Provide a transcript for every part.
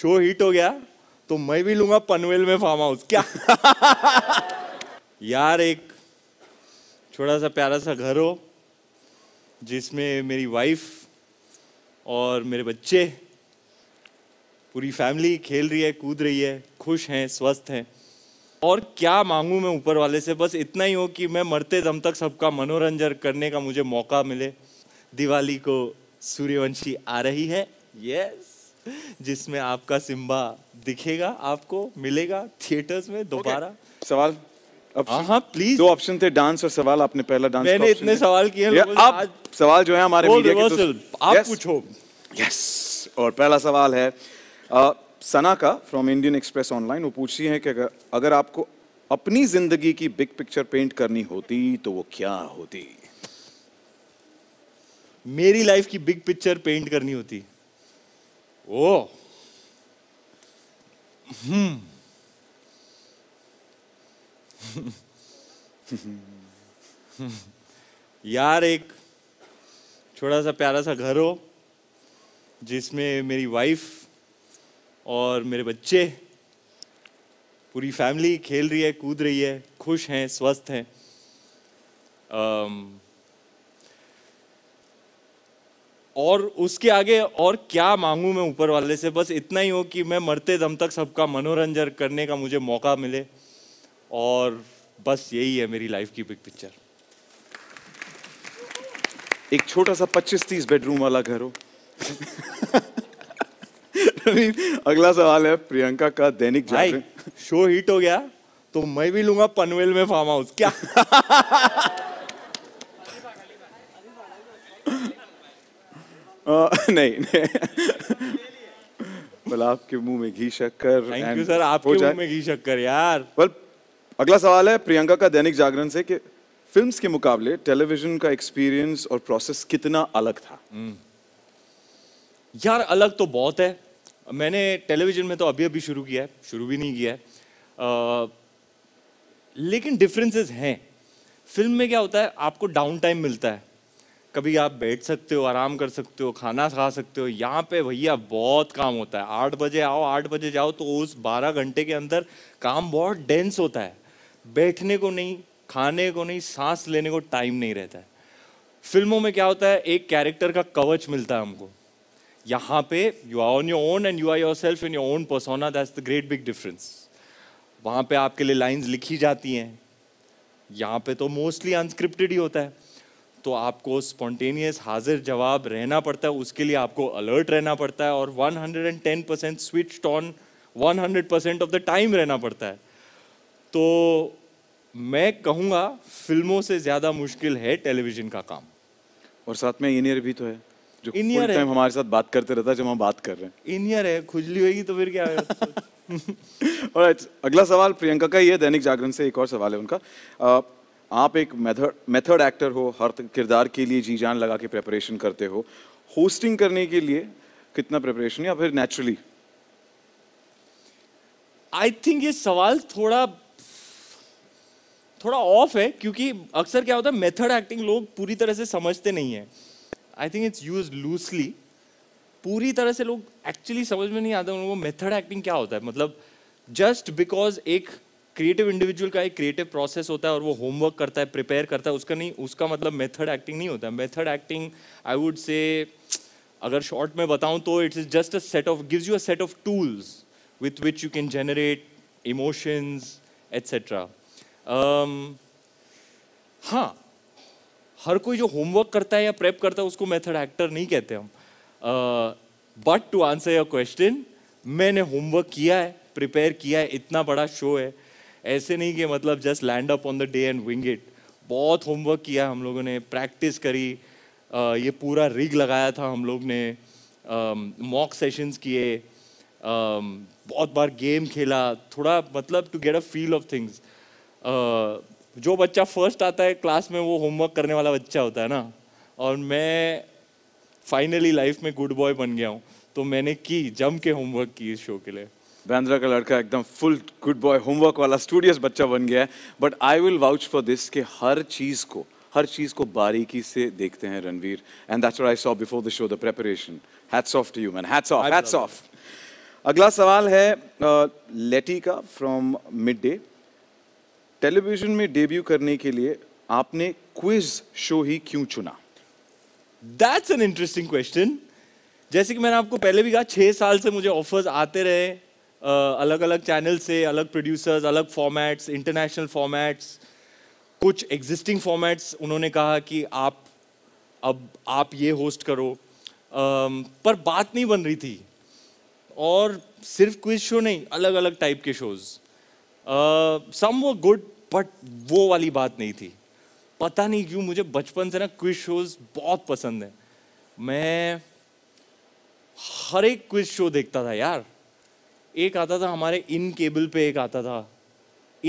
Show hit हो गया तो मैं भी लूंगा पनवेल में फार्म हाउस क्या यार एक छोटा सा प्यारा सा घर हो जिसमें मेरी वाइफ और मेरे बच्चे पूरी फैमिली खेल रही है कूद रही है खुश हैं स्वस्थ हैं और क्या मांगू मैं ऊपर वाले से बस इतना ही हो कि मैं मरते दम तक सबका मनोरंजन करने का मुझे मौका मिले दिवाली को सूर्यवंशी आ रही है यस जिसमें आपका सिम्बा दिखेगा आपको मिलेगा थिएटर्स में दोबारा okay. सवाल हाँ प्लीज हाँ, दो ऑप्शन थे डांस और सवाल आपने पहला डांस मैंने इतने सवाल किए आप सवाल जो है हमारे मीडिया के तो आप yes, पूछो यस और पहला सवाल है सना का फ्रॉम इंडियन एक्सप्रेस ऑनलाइन वो पूछ रही है कि अगर, अगर आपको अपनी जिंदगी की बिग पिक्चर पेंट करनी होती तो वो क्या होती मेरी लाइफ की बिग पिक्चर पेंट करनी होती Oh. Hmm. यार एक छोटा सा प्यारा सा घर हो जिसमें मेरी वाइफ और मेरे बच्चे पूरी फैमिली खेल रही है कूद रही है खुश हैं स्वस्थ हैं um, और उसके आगे और क्या मांगू मैं ऊपर वाले से बस इतना ही हो कि मैं मरते दम तक सबका मनोरंजन करने का मुझे मौका मिले और बस यही है मेरी लाइफ की बिग पिक्चर एक छोटा सा पच्चीस तीस बेडरूम वाला घर हो अगला सवाल है प्रियंका का दैनिक भाई शो हिट हो गया तो मैं भी लूंगा पनवेल में फार्म हाउस क्या नहीं, नहीं। आपके मुंह में घी शक्कर थैंक यू सर आपके मुंह में घी शक्कर यार बल अगला सवाल है प्रियंका का दैनिक जागरण से कि फिल्म्स के मुकाबले टेलीविजन का एक्सपीरियंस और प्रोसेस कितना अलग था hmm. यार अलग तो बहुत है मैंने टेलीविजन में तो अभी अभी शुरू किया है शुरू भी नहीं किया है लेकिन डिफरेंसेस हैं फिल्म में क्या होता है आपको डाउन टाइम मिलता है कभी आप बैठ सकते हो आराम कर सकते हो खाना खा सकते हो यहाँ पे भैया बहुत काम होता है आठ बजे आओ आठ बजे जाओ तो उस बारह घंटे के अंदर काम बहुत डेंस होता है बैठने को नहीं खाने को नहीं सांस लेने को टाइम नहीं रहता है फिल्मों में क्या होता है एक कैरेक्टर का कवच मिलता है हमको यहाँ पे you are on your own and you are yourself in your own persona that's the great big difference वहाँ पे आपके लिए लाइंस लिखी जाती हैं यहाँ पे तो मोस्टली अनस्क्रिप्टेड ही होता है तो आपको स्पॉन्टेनियस हाजिर जवाब रहना पड़ता है उसके लिए आपको अलर्ट रहना पड़ता है और 110 percent switch on 100 percent off the time रहना पड़ता है तो मैं कहूँगा फिल्मों से ज़्यादा मुश्किल है टेलीविज़न का काम और साथ में इनियर भी तो है जो इन टाइम हमारे साथ बात करते रहता है जब हम बात कर रहे हैं इन है खुजली होगी तो फिर क्या और अगला सवाल प्रियंका का ही है दैनिक जागरण से एक और सवाल है उनका आप एक मेथड मेथड एक्टर हो हर किरदार के लिए जी जान लगा के प्रेपरेशन करते हो होस्टिंग करने के लिए कितना प्रेपरेशन या फिर नेचुरली आई थिंक ये सवाल थोड़ा थोड़ा ऑफ है क्योंकि अक्सर क्या होता है मेथड एक्टिंग लोग पूरी तरह से समझते नहीं है I think it's use loosely पूरी तरह से लोग एक्चुअली समझ में नहीं आता उनको मेथड एक्टिंग क्या होता है मतलब जस्ट बिकॉज एक क्रिएटिव इंडिविजुअल का एक क्रिएटिव प्रोसेस होता है और वो होमवर्क करता है प्रिपेयर करता है उसका नहीं उसका मतलब मेथड एक्टिंग नहीं होता मेथड एक्टिंग आई वुड से अगर शॉर्ट में बताऊं तो it's is just a set of gives you a set of tools with which you can generate emotions etcetera हाँ हर कोई जो होमवर्क करता है या प्रेप करता है उसको मेथड एक्टर नहीं कहते हम but to answer your question मैंने होमवर्क किया है प्रिपेयर किया है इतना बड़ा शो है ऐसे नहीं कि मतलब just land up on the day and wing it बहुत होमवर्क किया हम लोगों ने प्रैक्टिस करी ये पूरा रिग लगाया था हम लोग ने मॉक सेशंस किए बहुत बार गेम खेला थोड़ा मतलब to get a feel of things जो बच्चा फर्स्ट आता है क्लास में वो होमवर्क करने वाला बच्चा होता है ना और मैं फाइनली लाइफ में गुड बॉय बन गया हूँ तो मैंने की जम के होमवर्क की इस शो के लिए बैंद्रा का लड़का एकदम फुल गुड बॉय होमवर्क वाला स्टूडियस बच्चा बन गया है but I will vouch for this के हर चीज़ को हर चीज़ को बारीकी से देखते हैं Ranveer and that's what I saw before the show the preparation hats off to you man hats off hats off अगला सवाल है लेटी का फ्रॉम मिड डे टेलीविजन में डेब्यू करने के लिए आपने क्विज शो ही क्यों चुना दैट्स एन इंटरेस्टिंग क्वेश्चन जैसे कि मैंने आपको पहले भी कहा छह साल से मुझे ऑफर्स आते रहे अलग अलग चैनल से अलग प्रोड्यूसर्स अलग फॉर्मेट्स इंटरनेशनल फॉर्मेट्स कुछ एग्जिस्टिंग फॉर्मेट्स उन्होंने कहा कि आप अब आप ये होस्ट करो um, पर बात नहीं बन रही थी और सिर्फ क्विज शो नहीं अलग अलग टाइप के शोज सम वो गुड बट वो वाली बात नहीं थी पता नहीं क्यों मुझे बचपन से ना क्विज शोज बहुत पसंद है मैं हर एक क्विज शो देखता था यार एक आता था हमारे इन केबल पे एक आता था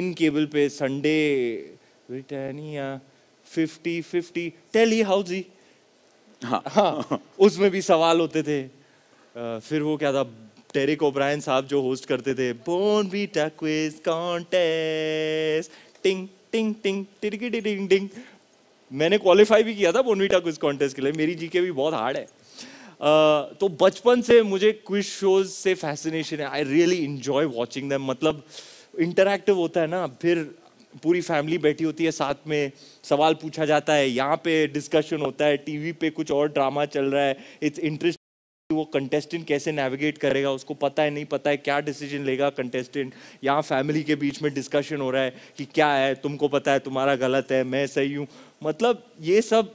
इन केबल पे Sunday Britannia fifty fifty tele housie जी हाँ।, हाँ उसमें भी सवाल होते थे फिर वो क्या था टेरिक ओब्रायन साहब जो होस्ट करते थे बोन बी क्विज कॉन्टेस्ट टिंग टिंग टिंग टिंग टिंग मैंने क्वालिफाई भी किया था बोनवीटा क्विज कॉन्टेस्ट के लिए मेरी जीके भी बहुत हार्ड है तो बचपन से मुझे क्विज शोज से फैसिनेशन है I really enjoy watching them मतलब इंटरेक्टिव होता है ना फिर पूरी फैमिली बैठी होती है साथ में सवाल पूछा जाता है यहाँ पे डिस्कशन होता है टीवी पे कुछ और ड्रामा चल रहा है इट्स इंटरेस्ट वो कंटेस्टेंट कैसे नेविगेट करेगा उसको पता है नहीं पता है क्या डिसीजन लेगा कंटेस्टेंट यहाँ फैमिली के बीच में डिस्कशन हो रहा है कि क्या है तुमको पता है तुम्हारा गलत है मैं सही हूँ मतलब ये सब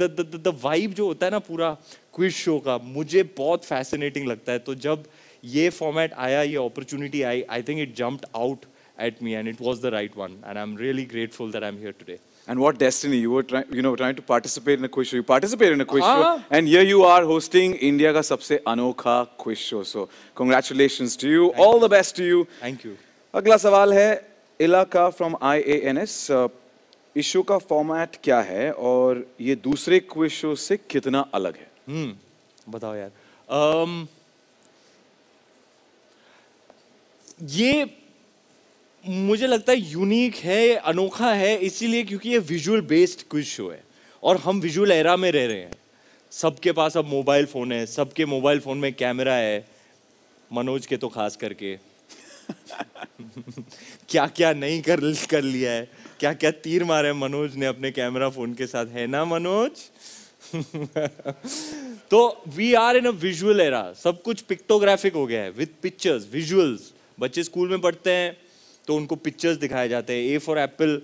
द वाइब जो होता है ना पूरा क्विज शो का मुझे बहुत फैसिनेटिंग लगता है तो जब ये फॉर्मेट आया ये अपॉर्चुनिटी आई I think it jumped out at me and it was the right one and I am really grateful that I am here today and what destiny you were trying you know trying to participate in a quiz show you participate in a quiz show and here you are hosting India का सबसे अनोखा quiz show so congratulations to you all the best to you thank you अगला सवाल है इलाका from IANS issue का format क्या है और ये दूसरे क्विज शो से कितना अलग है हम्म बताओ यार um, ये मुझे लगता है यूनिक है अनोखा है इसीलिए क्योंकि ये विजुअल बेस्ड क्विज शो है और हम विजुअल एरा में रह रहे हैं सबके पास अब मोबाइल फ़ोन है सबके मोबाइल फ़ोन में कैमरा है मनोज के तो खास करके क्या क्या नहीं कर कर लिया है क्या क्या तीर मारे मनोज ने अपने कैमरा फ़ोन के साथ है ना मनोज तो we are in a visual era सब कुछ पिक्टोग्राफिक हो गया है विथ पिक्चर्स विजुअल्स बच्चे स्कूल में पढ़ते हैं तो उनको पिक्चर्स दिखाए जाते हैं ए फॉर एप्पल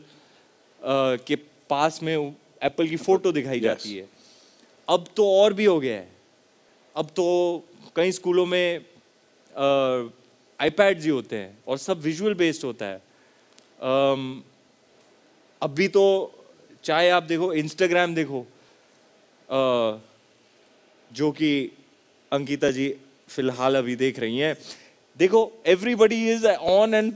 के पास में एप्पल की फोटो दिखाई yes. जाती है अब तो और भी हो गया है अब तो कई स्कूलों में आईपैड्स ही होते हैं और सब विजुअल बेस्ड होता है um, अब भी तो चाहे आप देखो इंस्टाग्राम देखो uh, जो कि अंकिता जी फिलहाल अभी देख रही हैं देखो everybody is on and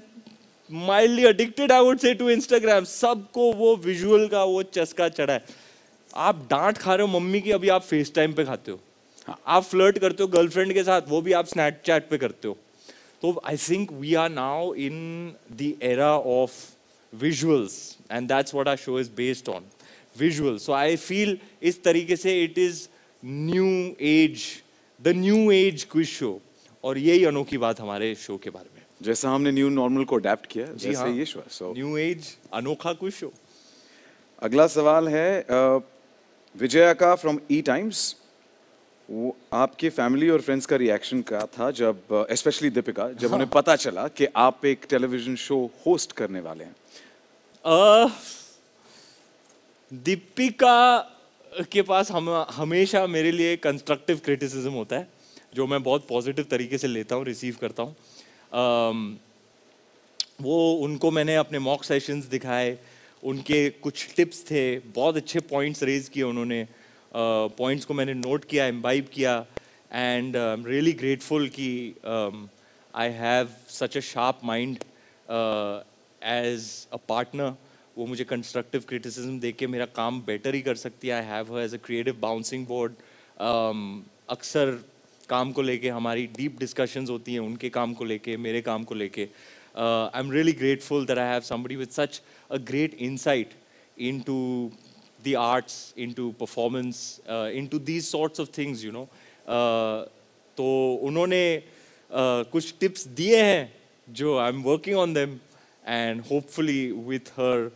mildly addicted I would say to Instagram सबको वो विजुअल का वो चस्का चढ़ा है आप डांट खा रहे हो मम्मी की अभी आप फेस टाइम पे खाते हो आप फ्लर्ट करते हो गर्लफ्रेंड के साथ वो भी आप स्नैपचैट पे करते हो तो I think we are now in the era of visuals and that's what our show is based on visual so I feel इस तरीके से it is new age the new age quiz show और यही अनोखी बात हमारे show के बारे में जैसा हमने न्यू नॉर्मल को अडेप्ट किया जी हाँ ये शो सो न्यू एज अनोखा क्विज शो अगला सवाल है विजया का फ्रॉम ई टाइम्स वो आपके फैमिली और फ्रेंड्स का रिएक्शन क्या था जब स्पेशली दीपिका जब हाँ. उन्हें पता चला कि आप एक टेलीविजन शो होस्ट करने वाले हैं दीपिका के पास हम हमेशा मेरे लिए कंस्ट्रक्टिव क्रिटिसिज्म होता है जो मैं बहुत पॉजिटिव तरीके से लेता हूँ रिसीव करता हूँ वो उनको मैंने अपने मॉक सेशंस दिखाए उनके कुछ टिप्स थे बहुत अच्छे पॉइंट्स रेज किए उन्होंने पॉइंट्स uh, को मैंने नोट किया एम्बाइब किया एंड रियली ग्रेटफुल कि I have such a sharp mind as a partner वो मुझे कंस्ट्रक्टिव क्रिटिसिज्म दे के मेरा काम बेटर ही कर सकती है I have her as a creative bouncing board अक्सर काम को लेके हमारी डीप डिस्कशंस होती हैं उनके काम को लेके मेरे काम को लेके I am really grateful that I have somebody with such a great insight into the arts into performance into these sorts of you you know uh, तो उन्होंने uh, कुछ टिप्स दिए हैं जो I am working on them and hopefully with her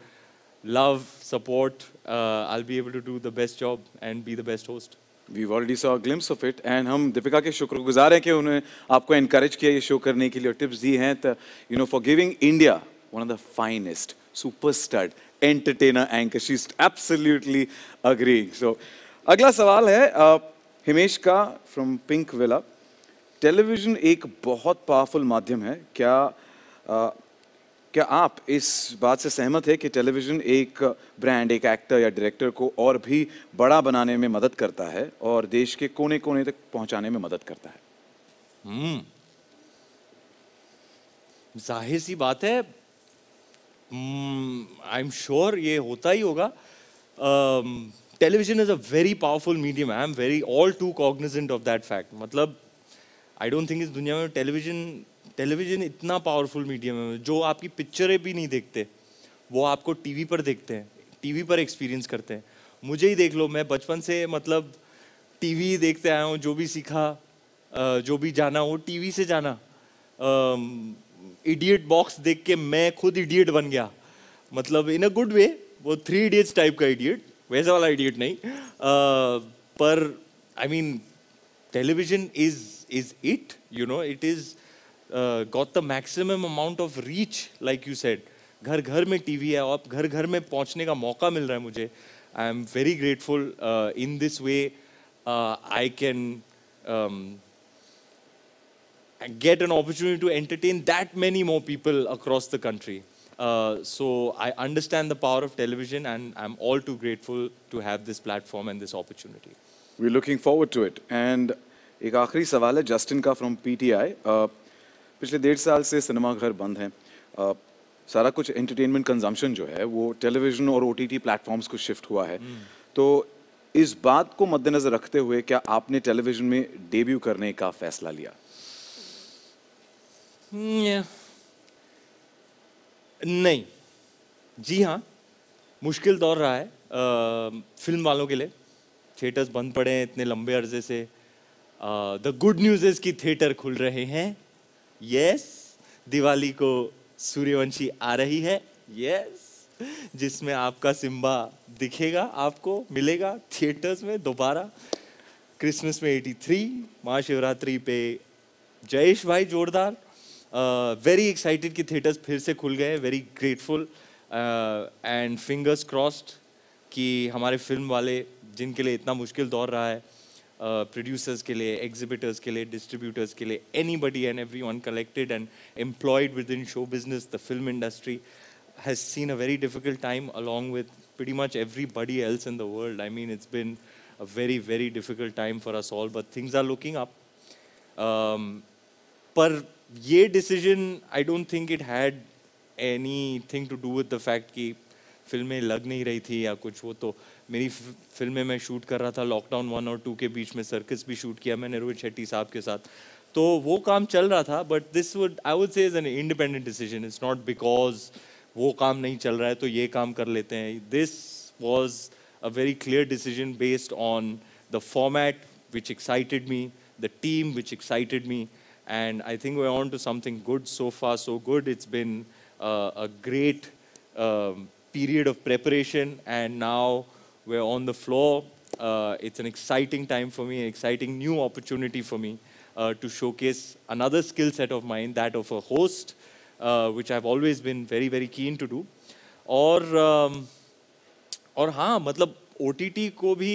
love, support, uh, I'll be able to do the best job and be the best host. We've already saw a glimpse of it and हम दीपिका के शुक्रगुजार हैं कि उन्हें आपको encourage किया ये show करने के लिए और tips दी हैं तो you know for giving India one of the finest superstar entertainer anchor she's absolutely agreeing so अगला सवाल है uh, हिमेश का from Pink Villa. टेलीविज़न एक बहुत पावरफुल माध्यम है क्या क्या आप इस बात से सहमत है कि टेलीविज़न एक ब्रांड एक एक्टर या डायरेक्टर को और भी बड़ा बनाने में मदद करता है और देश के कोने कोने तक पहुंचाने में मदद करता है हम्म। जाहिर सी बात है आई एम श्योर ये होता ही होगा television is a very powerful medium I am very all too cognizant of that fact मतलब आई डोंट थिंक इस दुनिया में टेलीविजन टेलीविज़न इतना पावरफुल मीडियम है जो आपकी पिक्चरें भी नहीं देखते वो आपको टीवी पर देखते हैं टीवी पर एक्सपीरियंस करते हैं मुझे ही देख लो मैं बचपन से मतलब टीवी देखते आया हूँ जो भी सीखा जो भी जाना वो टीवी से जाना इडियट बॉक्स देख के मैं खुद इडियट बन गया मतलब इन अ गुड वे वो थ्री इडियट्स टाइप का इडियट वैसा वाला इडियट नहीं पर I mean television is is it you know it is Uh, got the maximum amount of reach, like you said. घर घर में टीवी है और घर घर में पहुंचने का मौका मिल रहा है मुझे I am very grateful in this way I can get an opportunity to entertain that many more people across the country. Uh, so I understand the power of television and I'm all too grateful to have this platform and this opportunity. We're looking forward to it. And एक आखिरी सवाल है Justin का from PTI पिछले डेढ़ साल से cinema घर बंद हैं सारा कुछ एंटरटेनमेंट कंजम्पशन जो है वो टेलीविजन और ओ टी प्लेटफॉर्म्स को शिफ्ट हुआ है हम्म। तो इस बात को मद्देनजर रखते हुए क्या आपने टेलीविजन में डेब्यू करने का फैसला लिया हम्म, नहीं जी हाँ मुश्किल दौर रहा है आ, फिल्म वालों के लिए थिएटर्स बंद पड़े हैं इतने लंबे अर्जे से द गुड न्यूज़ इज़ कि थिएटर खुल रहे हैं यस दिवाली को सूर्यवंशी आ रही है यस जिसमें आपका सिम्बा दिखेगा आपको मिलेगा थिएटर्स में दोबारा क्रिसमस में 83 महाशिवरात्रि पे जयेश भाई जोरदार वेरी एक्साइटेड कि थिएटर्स फिर से खुल गए very grateful and fingers crossed कि हमारे फिल्म वाले जिनके लिए इतना मुश्किल दौर रहा है Uh, producers ke liye, exhibitors ke liye, distributors ke liye, anybody and everyone collected and employed within show business, the film industry has seen a very difficult time along with pretty much everybody else in the world. I mean, it's been a very, very difficult time for us all, but things are looking up. Um, पर decision, I don't think it had anything to do with the fact that. फिल्में लग नहीं रही थी या कुछ वो तो मेरी फिल्में मैं शूट कर रहा था लॉकडाउन वन और टू के बीच में सर्कस भी शूट किया मैंने रोहित शेट्टी साहब के साथ तो वो काम चल रहा था but this would I would say is an independent decision it's not because वो काम नहीं चल रहा है तो ये काम कर लेते हैं this was a very clear decision based on the format which excited me the team which excited me and I think we're on to something good so far so good it's been a great period of preparation, and now we're on the floor. Uh, it's an exciting time for me, an exciting new opportunity for me uh, to showcase another skill set of mine, that of a host, uh, which I've always been very, very keen to do. और um, और हाँ मतलब ओ को भी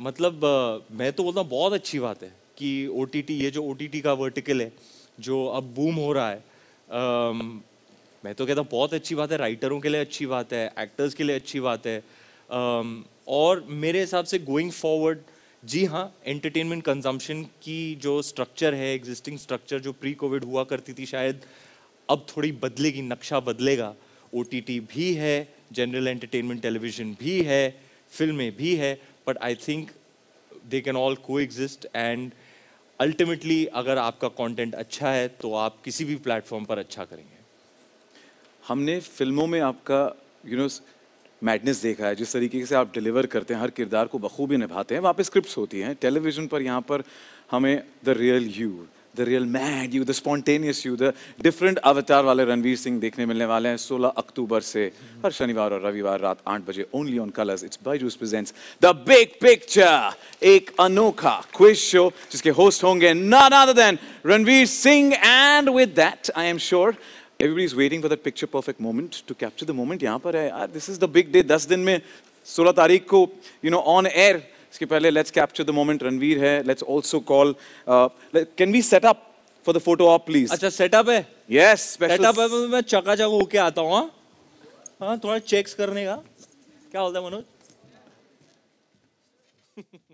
मतलब मैं तो बोलता हूँ बहुत अच्छी बात है कि ओ ये जो ओ का वर्टिकल है जो अब बूम हो रहा है मैं तो कहता हूँ बहुत अच्छी बात है राइटरों के लिए अच्छी बात है एक्टर्स के लिए अच्छी बात है um, और मेरे हिसाब से गोइंग फॉरवर्ड जी हाँ एंटरटेनमेंट कंजम्पशन की जो स्ट्रक्चर है एग्जिस्टिंग स्ट्रक्चर जो प्री कोविड हुआ करती थी शायद अब थोड़ी बदलेगी नक्शा बदलेगा ओ भी है जनरल एंटरटेनमेंट टेलीविजन भी है फिल्में भी है but I think they can all coexist and ultimately अगर आपका कंटेंट अच्छा है तो आप किसी भी प्लेटफॉर्म पर अच्छा करेंगे हमने फिल्मों में आपका यू नो मैडनेस देखा है जिस तरीके से आप डिलीवर करते हैं हर किरदार को बखूबी निभाते हैं वहाँ पे स्क्रिप्ट होती हैं टेलीविज़न पर यहाँ पर हमें the real you the real mad you the spontaneous you the different अवतार वाले रणवीर सिंह देखने मिलने वाले हैं 16 अक्टूबर से हर शनिवार और रविवार रात आठ बजे only on Colors it's Byju's presents the big picture एक अनोखा क्विज शो जिसके होस्ट होंगे none other than Ranveer Singh and with that I am sure everybody is waiting for that picture perfect moment to capture the moment यहाँ पर है यार this is the big day दस दिन में सोलह तारीख को यू नो ऑन एयर इसके पहले let's capture the moment Ranveer है let's also call can we set up for the photo off please अच्छा सेटअप है यस सेटअप है तो मैं चका चक होके आता हूँ हाँ, हाँ थोड़ा चेक्स करने का क्या बोलता है मनोज